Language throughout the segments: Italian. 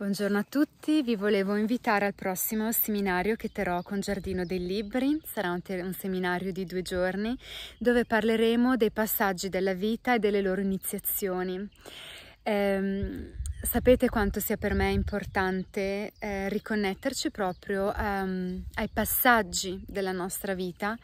Buongiorno a tutti, vi volevo invitare al prossimo seminario che terrò con Giardino dei Libri, sarà un, un, seminario di due giorni dove parleremo dei passaggi della vita e delle loro iniziazioni. Ehm, sapete quanto sia per me importante eh, riconnetterci proprio um, ai passaggi della nostra vita,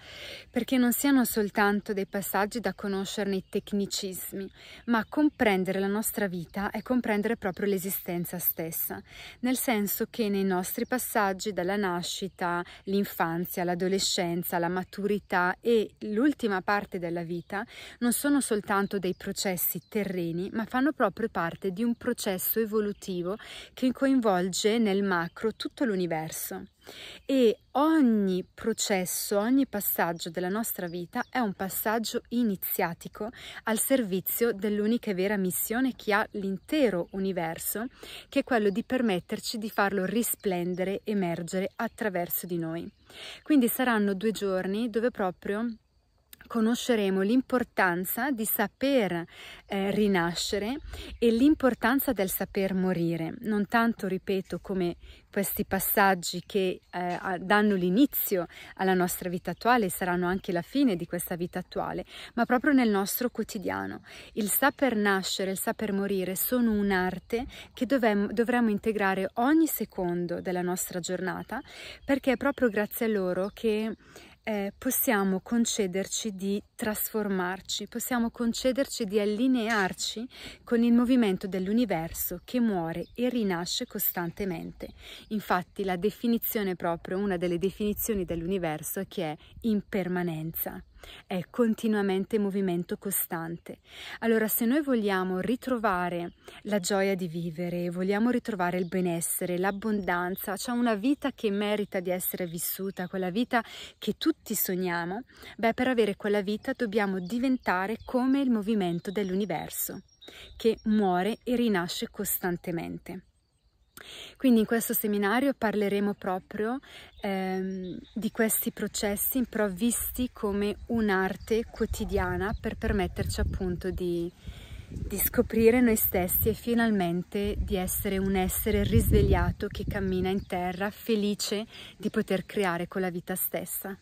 perché non siano soltanto dei passaggi da conoscerne i tecnicismi, ma comprendere la nostra vita è comprendere proprio l'esistenza stessa, nel senso che nei nostri passaggi dalla nascita, l'infanzia, l'adolescenza, la maturità e l'ultima parte della vita non sono soltanto dei processi terreni, ma fanno proprio parte di un processo processo evolutivo che coinvolge nel macro tutto l'universo e ogni processo, ogni passaggio della nostra vita è un passaggio iniziatico al servizio dell'unica e vera missione che ha l'intero universo, che è quello di permetterci di farlo risplendere, emergere attraverso di noi. Quindi saranno due giorni dove proprio conosceremo l'importanza di saper eh, rinascere e l'importanza del saper morire, non tanto, ripeto, come questi passaggi che eh, danno l'inizio alla nostra vita attuale e saranno anche la fine di questa vita attuale, ma proprio nel nostro quotidiano. Il saper nascere, il saper morire sono un'arte che dovem- dovremmo integrare ogni secondo della nostra giornata perché è proprio grazie a loro che eh, possiamo concederci di trasformarci, possiamo concederci di allinearci con il movimento dell'universo che muore e rinasce costantemente. Infatti la definizione proprio, una delle definizioni dell'universo è che è impermanenza è continuamente movimento costante. Allora, se noi vogliamo ritrovare la gioia di vivere, vogliamo ritrovare il benessere, l'abbondanza, cioè una vita che merita di essere vissuta, quella vita che tutti sogniamo, beh, per avere quella vita dobbiamo diventare come il movimento dell'universo, che muore e rinasce costantemente. Quindi in questo seminario parleremo proprio ehm, di questi processi però come un'arte quotidiana per permetterci appunto di, di scoprire noi stessi e finalmente di essere un essere risvegliato che cammina in terra felice di poter creare con la vita stessa.